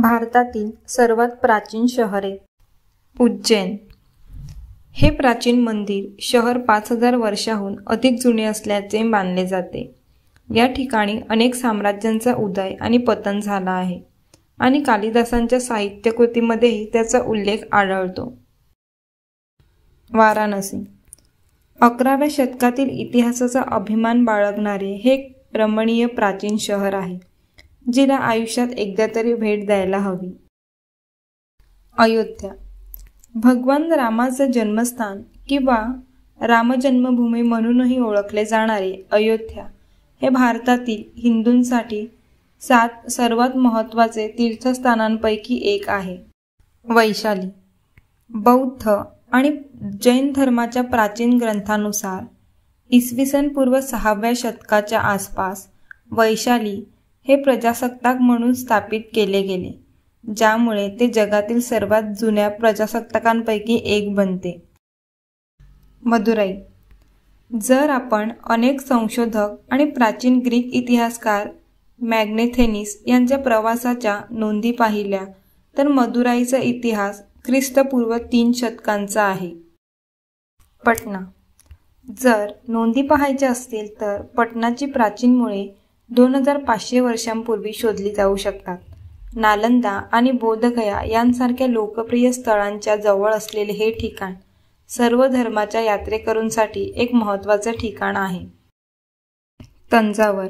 भारतातील सर्वात प्राचीन शहरे उज्जैन हे प्राचीन मंदिर शहर पाच हजार वर्षाहून अधिक जुने असल्याचे मानले जाते या ठिकाणी अनेक साम्राज्यांचा उदय आणि पतन झाला आहे आणि कालिदासांच्या साहित्यकृतीमध्येही त्याचा उल्लेख आढळतो वाराणसी अकराव्या शतकातील इतिहासाचा अभिमान बाळगणारे हे रमणीय प्राचीन शहर आहे जिला आयुष्यात एकदा तरी भेट द्यायला हवी अयोध्या भगवान रामाचं जन्मस्थान किंवा रामजन्मभूमी म्हणूनही ओळखले जाणारे अयोध्या हे भारतातील हिंदूंसाठी सात सर्वात महत्त्वाचे तीर्थस्थानांपैकी एक आहे वैशाली बौद्ध आणि जैन धर्माच्या प्राचीन ग्रंथानुसार इसवी सन पूर्व सहाव्या शतकाच्या आसपास वैशाली हे प्रजासत्ताक म्हणून स्थापित केले गेले ज्यामुळे ते जगातील सर्वात जुन्या प्रजासत्ताकांपैकी एक बनते मदुराई जर आपण अनेक संशोधक आणि प्राचीन ग्रीक इतिहासकार मॅग्नेथेनिस यांच्या प्रवासाच्या नोंदी पाहिल्या तर मदुराईचा इतिहास ख्रिस्तपूर्व तीन शतकांचा आहे पटना जर नोंदी पाहायच्या असतील तर पटनाची प्राचीन मुळे दोन हजार पाचशे वर्षांपूर्वी शोधली जाऊ शकतात नालंदा आणि बोधगया यांसारख्या लोकप्रिय स्थळांच्या जवळ असलेले हे ठिकाण सर्व धर्माच्या यात्रेकरूंसाठी एक महत्त्वाचं ठिकाण आहे तंजावर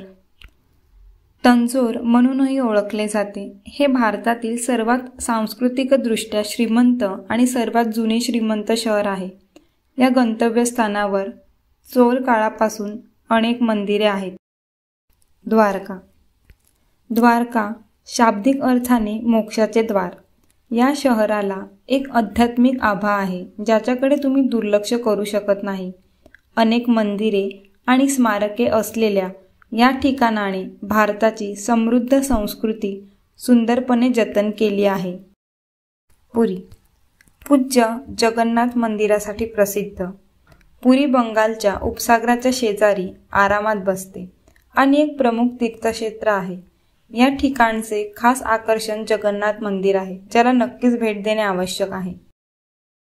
तंजोर म्हणूनही ओळखले जाते हे भारतातील सर्वात सांस्कृतिकदृष्ट्या श्रीमंत आणि सर्वात जुने श्रीमंत शहर आहे या गंतव्यस्थानावर चोर काळापासून अनेक मंदिरे आहेत द्वारका द्वारका शाब्दिक अर्थाने मोक्षाचे द्वार या शहराला एक आध्यात्मिक आभा आहे ज्याच्याकडे तुम्ही दुर्लक्ष करू शकत नाही अनेक मंदिरे आणि स्मारके असलेल्या या ठिकाणाने भारताची समृद्ध संस्कृती सुंदरपणे जतन केली आहे पुरी पूज्य जगन्नाथ मंदिरासाठी प्रसिद्ध पुरी बंगालच्या उपसागराच्या शेजारी आरामात बसते आणि एक प्रमुख तीर्थक्षेत्र आहे या ठिकाणचे खास आकर्षण जगन्नाथ मंदिर आहे ज्याला नक्कीच भेट देणे आवश्यक आहे